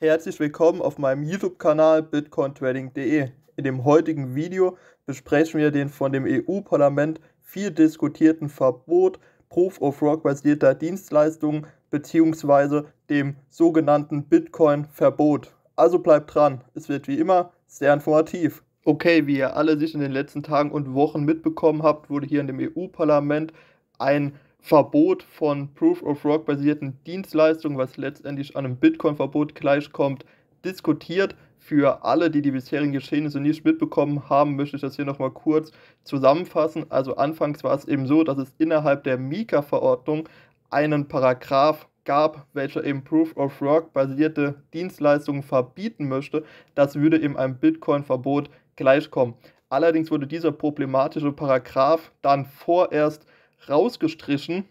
Herzlich willkommen auf meinem YouTube-Kanal bitcointrading.de. In dem heutigen Video besprechen wir den von dem EU-Parlament viel diskutierten Verbot Proof of Work basierter Dienstleistungen bzw. dem sogenannten Bitcoin-Verbot. Also bleibt dran, es wird wie immer sehr informativ. Okay, wie ihr alle sich in den letzten Tagen und Wochen mitbekommen habt, wurde hier in dem EU-Parlament ein Verbot von Proof of Work basierten Dienstleistungen, was letztendlich an einem Bitcoin-Verbot gleichkommt, diskutiert. Für alle, die die bisherigen Geschehnisse nicht mitbekommen haben, möchte ich das hier nochmal kurz zusammenfassen. Also anfangs war es eben so, dass es innerhalb der Mika-Verordnung einen Paragraph gab, welcher eben Proof of Work basierte Dienstleistungen verbieten möchte. Das würde eben einem Bitcoin-Verbot gleichkommen. Allerdings wurde dieser problematische Paragraph dann vorerst rausgestrichen.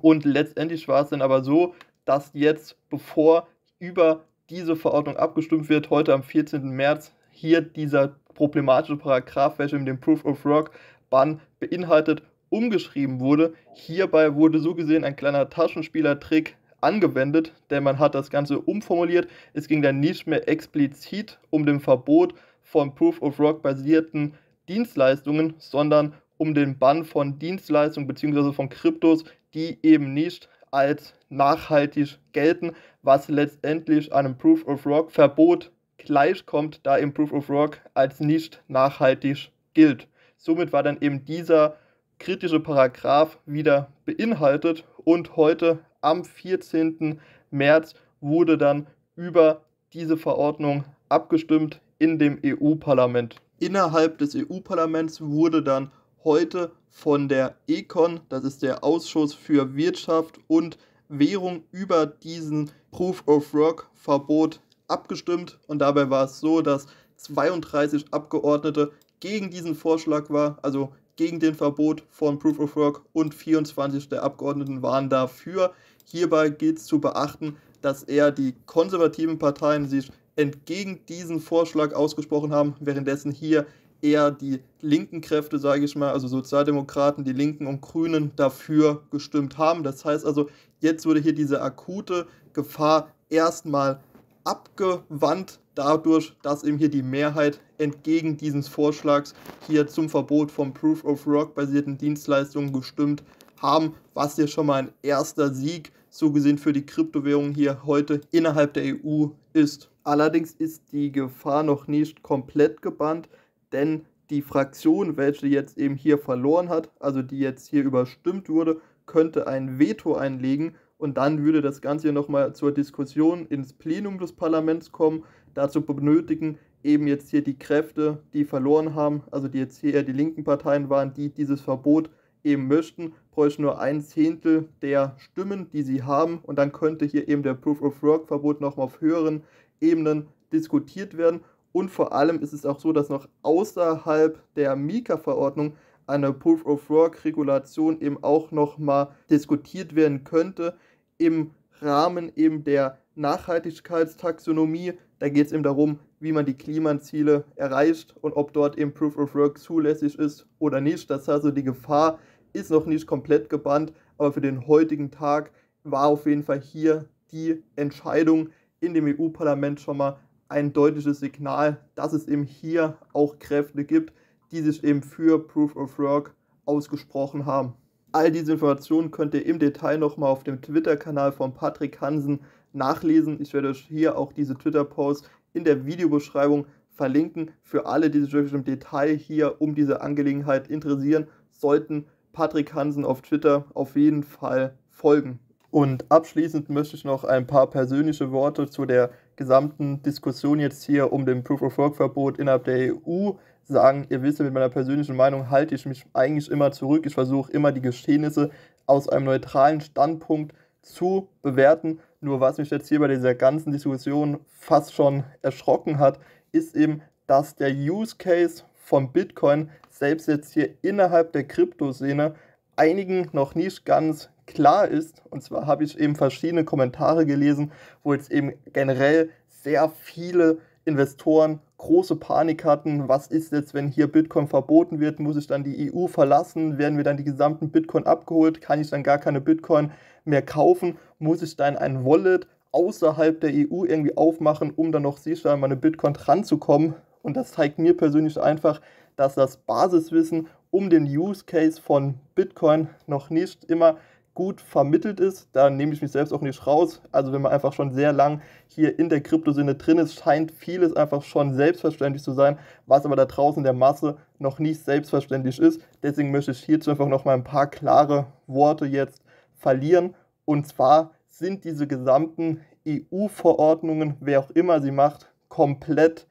Und letztendlich war es dann aber so, dass jetzt, bevor über diese Verordnung abgestimmt wird, heute am 14. März, hier dieser problematische Paragraph, welcher mit dem Proof of Work Bann beinhaltet, umgeschrieben wurde. Hierbei wurde so gesehen ein kleiner Taschenspielertrick angewendet, denn man hat das Ganze umformuliert. Es ging dann nicht mehr explizit um dem Verbot von Proof of Work basierten Dienstleistungen, sondern um den Bann von Dienstleistungen bzw. von Kryptos, die eben nicht als nachhaltig gelten, was letztendlich einem Proof of Work Verbot gleichkommt, da eben Proof of Work als nicht nachhaltig gilt. Somit war dann eben dieser kritische Paragraph wieder beinhaltet und heute am 14. März wurde dann über diese Verordnung abgestimmt in dem EU-Parlament. Innerhalb des EU-Parlaments wurde dann heute von der Econ, das ist der Ausschuss für Wirtschaft und Währung, über diesen Proof of Work Verbot abgestimmt. Und dabei war es so, dass 32 Abgeordnete gegen diesen Vorschlag waren, also gegen den Verbot von Proof of Work und 24 der Abgeordneten waren dafür. Hierbei gilt es zu beachten, dass eher die konservativen Parteien sich entgegen diesen Vorschlag ausgesprochen haben, währenddessen hier eher die linken Kräfte, sage ich mal, also Sozialdemokraten, die Linken und Grünen dafür gestimmt haben. Das heißt also, jetzt wurde hier diese akute Gefahr erstmal abgewandt dadurch, dass eben hier die Mehrheit entgegen dieses Vorschlags hier zum Verbot von Proof of Rock basierten Dienstleistungen gestimmt haben, was hier schon mal ein erster Sieg so gesehen für die Kryptowährung hier heute innerhalb der EU ist. Allerdings ist die Gefahr noch nicht komplett gebannt. Denn die Fraktion, welche jetzt eben hier verloren hat, also die jetzt hier überstimmt wurde, könnte ein Veto einlegen und dann würde das Ganze nochmal zur Diskussion ins Plenum des Parlaments kommen. Dazu benötigen eben jetzt hier die Kräfte, die verloren haben, also die jetzt hier eher die linken Parteien waren, die dieses Verbot eben möchten, bräuchten nur ein Zehntel der Stimmen, die sie haben und dann könnte hier eben der Proof of Work Verbot nochmal auf höheren Ebenen diskutiert werden und vor allem ist es auch so, dass noch außerhalb der Mika-Verordnung eine Proof of Work-Regulation eben auch nochmal diskutiert werden könnte im Rahmen eben der Nachhaltigkeitstaxonomie. Da geht es eben darum, wie man die Klimaziele erreicht und ob dort eben Proof of Work zulässig ist oder nicht. Das heißt also, die Gefahr ist noch nicht komplett gebannt, aber für den heutigen Tag war auf jeden Fall hier die Entscheidung in dem EU-Parlament schon mal ein deutliches Signal, dass es eben hier auch Kräfte gibt, die sich eben für Proof of Work ausgesprochen haben. All diese Informationen könnt ihr im Detail nochmal auf dem Twitter-Kanal von Patrick Hansen nachlesen. Ich werde euch hier auch diese twitter post in der Videobeschreibung verlinken. Für alle, die sich wirklich im Detail hier um diese Angelegenheit interessieren, sollten Patrick Hansen auf Twitter auf jeden Fall folgen. Und abschließend möchte ich noch ein paar persönliche Worte zu der gesamten Diskussion jetzt hier um den Proof-of-Work-Verbot innerhalb der EU sagen, ihr wisst ja, mit meiner persönlichen Meinung halte ich mich eigentlich immer zurück. Ich versuche immer die Geschehnisse aus einem neutralen Standpunkt zu bewerten. Nur was mich jetzt hier bei dieser ganzen Diskussion fast schon erschrocken hat, ist eben, dass der Use Case von Bitcoin selbst jetzt hier innerhalb der Kryptoszene einigen noch nicht ganz klar ist. Und zwar habe ich eben verschiedene Kommentare gelesen, wo jetzt eben generell sehr viele Investoren große Panik hatten. Was ist jetzt, wenn hier Bitcoin verboten wird? Muss ich dann die EU verlassen? Werden wir dann die gesamten Bitcoin abgeholt? Kann ich dann gar keine Bitcoin mehr kaufen? Muss ich dann ein Wallet außerhalb der EU irgendwie aufmachen, um dann noch sicher an meine Bitcoin dran zu kommen? Und das zeigt mir persönlich einfach, dass das Basiswissen um den Use Case von Bitcoin noch nicht immer gut vermittelt ist. Da nehme ich mich selbst auch nicht raus. Also wenn man einfach schon sehr lang hier in der Kryptosinne drin ist, scheint vieles einfach schon selbstverständlich zu sein, was aber da draußen der Masse noch nicht selbstverständlich ist. Deswegen möchte ich hierzu einfach noch mal ein paar klare Worte jetzt verlieren. Und zwar sind diese gesamten EU-Verordnungen, wer auch immer sie macht, komplett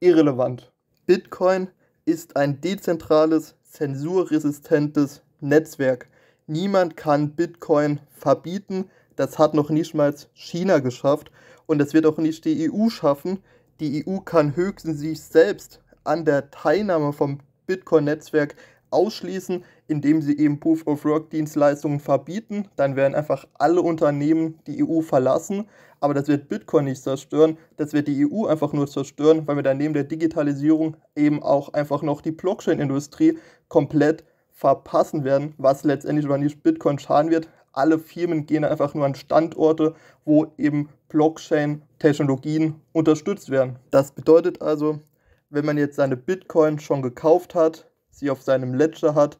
irrelevant. Bitcoin ist ein dezentrales, zensurresistentes Netzwerk. Niemand kann Bitcoin verbieten. Das hat noch nicht mal China geschafft. Und das wird auch nicht die EU schaffen. Die EU kann höchstens sich selbst an der Teilnahme vom Bitcoin-Netzwerk ausschließen indem sie eben Proof-of-Work-Dienstleistungen verbieten. Dann werden einfach alle Unternehmen die EU verlassen. Aber das wird Bitcoin nicht zerstören, das wird die EU einfach nur zerstören, weil wir dann neben der Digitalisierung eben auch einfach noch die Blockchain-Industrie komplett verpassen werden, was letztendlich oder nicht Bitcoin schaden wird. Alle Firmen gehen einfach nur an Standorte, wo eben Blockchain-Technologien unterstützt werden. Das bedeutet also, wenn man jetzt seine Bitcoin schon gekauft hat, sie auf seinem Ledger hat,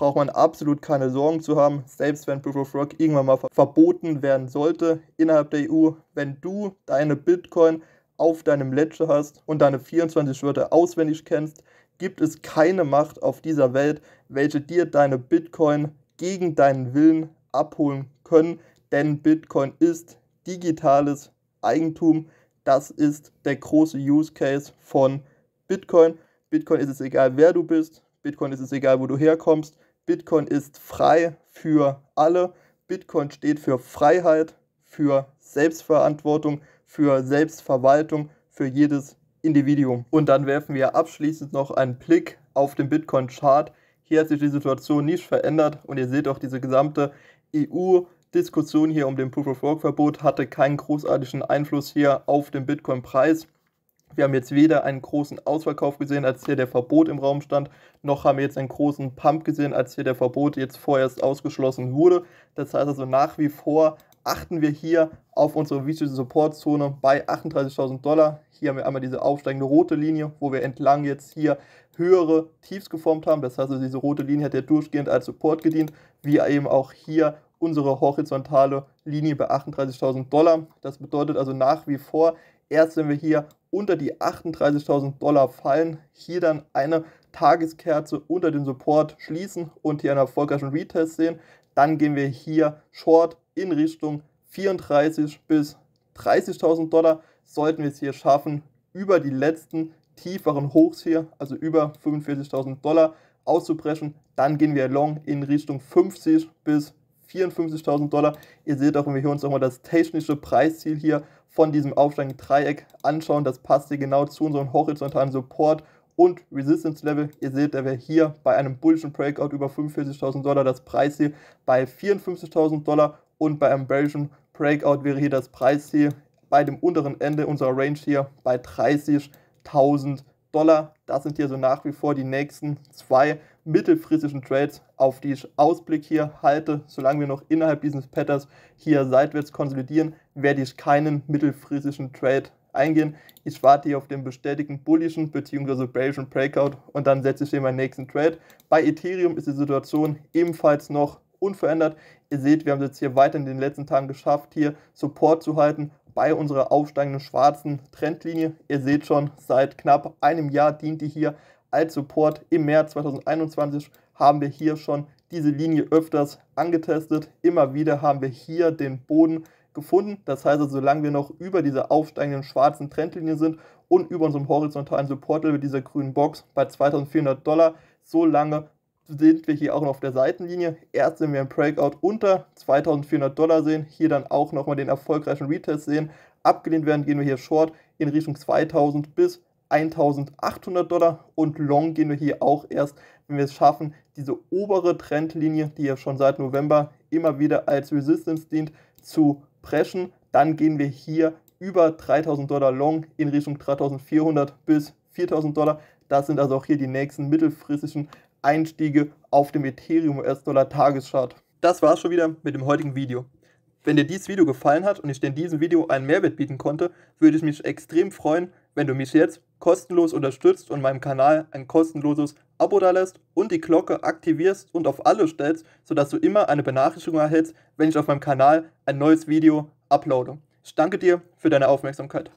braucht man absolut keine Sorgen zu haben, selbst wenn Proof of Work irgendwann mal verboten werden sollte innerhalb der EU, wenn du deine Bitcoin auf deinem Ledger hast und deine 24 Wörter auswendig kennst, gibt es keine Macht auf dieser Welt, welche dir deine Bitcoin gegen deinen Willen abholen können, denn Bitcoin ist digitales Eigentum. Das ist der große Use Case von Bitcoin. Bitcoin ist es egal, wer du bist. Bitcoin ist es egal, wo du herkommst. Bitcoin ist frei für alle. Bitcoin steht für Freiheit, für Selbstverantwortung, für Selbstverwaltung, für jedes Individuum. Und dann werfen wir abschließend noch einen Blick auf den Bitcoin-Chart. Hier hat sich die Situation nicht verändert und ihr seht auch diese gesamte EU-Diskussion hier um den Proof-of-Work-Verbot hatte keinen großartigen Einfluss hier auf den Bitcoin-Preis. Wir haben jetzt weder einen großen Ausverkauf gesehen, als hier der Verbot im Raum stand, noch haben wir jetzt einen großen Pump gesehen, als hier der Verbot jetzt vorerst ausgeschlossen wurde. Das heißt also nach wie vor achten wir hier auf unsere Visual Supportzone bei 38.000 Dollar. Hier haben wir einmal diese aufsteigende rote Linie, wo wir entlang jetzt hier höhere Tiefs geformt haben. Das heißt, also diese rote Linie hat ja durchgehend als Support gedient, wie eben auch hier unsere horizontale Linie bei 38.000 Dollar. Das bedeutet also nach wie vor, erst wenn wir hier unter die 38.000 Dollar fallen, hier dann eine Tageskerze unter den Support schließen und hier einen erfolgreichen Retest sehen, dann gehen wir hier Short in Richtung 34 bis 30.000 Dollar. Sollten wir es hier schaffen, über die letzten tieferen Hochs hier, also über 45.000 Dollar auszubrechen, dann gehen wir long in Richtung 50 bis 54.000 Dollar. Ihr seht auch, wenn wir hier uns nochmal das technische Preisziel hier von diesem aufsteigenden Dreieck anschauen, das passt hier genau zu unserem horizontalen Support und Resistance Level. Ihr seht, der wäre hier bei einem bullischen Breakout über 45.000 Dollar das Preisziel bei 54.000 Dollar und bei einem bearischen Breakout wäre hier das Preisziel bei dem unteren Ende unserer Range hier bei 30.000 Dollar. Das sind hier so nach wie vor die nächsten zwei mittelfristigen Trades, auf die ich Ausblick hier halte. Solange wir noch innerhalb dieses Patterns hier seitwärts konsolidieren, werde ich keinen mittelfristigen Trade eingehen. Ich warte hier auf den bestätigten bullischen bzw. bearischen Breakout und dann setze ich hier meinen nächsten Trade. Bei Ethereum ist die Situation ebenfalls noch unverändert. Ihr seht, wir haben es jetzt hier weiter in den letzten Tagen geschafft, hier Support zu halten bei unserer aufsteigenden schwarzen Trendlinie. Ihr seht schon, seit knapp einem Jahr dient die hier als Support im März 2021 haben wir hier schon diese Linie öfters angetestet. Immer wieder haben wir hier den Boden gefunden. Das heißt, also, solange wir noch über dieser aufsteigenden schwarzen Trendlinie sind und über unserem horizontalen support Supportlevel dieser grünen Box bei 2400 Dollar, so lange sind wir hier auch noch auf der Seitenlinie. Erst wenn wir einen Breakout unter 2400 Dollar sehen, hier dann auch nochmal den erfolgreichen Retest sehen, abgelehnt werden, gehen wir hier Short in Richtung 2000 bis 1800 Dollar und Long gehen wir hier auch erst, wenn wir es schaffen, diese obere Trendlinie, die ja schon seit November immer wieder als Resistance dient, zu preschen. Dann gehen wir hier über 3000 Dollar Long in Richtung 3400 bis 4000 Dollar. Das sind also auch hier die nächsten mittelfristigen Einstiege auf dem Ethereum US-Dollar Tageschart. Das war's schon wieder mit dem heutigen Video. Wenn dir dieses Video gefallen hat und ich dir in diesem Video einen Mehrwert bieten konnte, würde ich mich extrem freuen, wenn du mich jetzt kostenlos unterstützt und meinem Kanal ein kostenloses Abo dalässt und die Glocke aktivierst und auf alle stellst, sodass du immer eine Benachrichtigung erhältst, wenn ich auf meinem Kanal ein neues Video uploade. Ich danke dir für deine Aufmerksamkeit.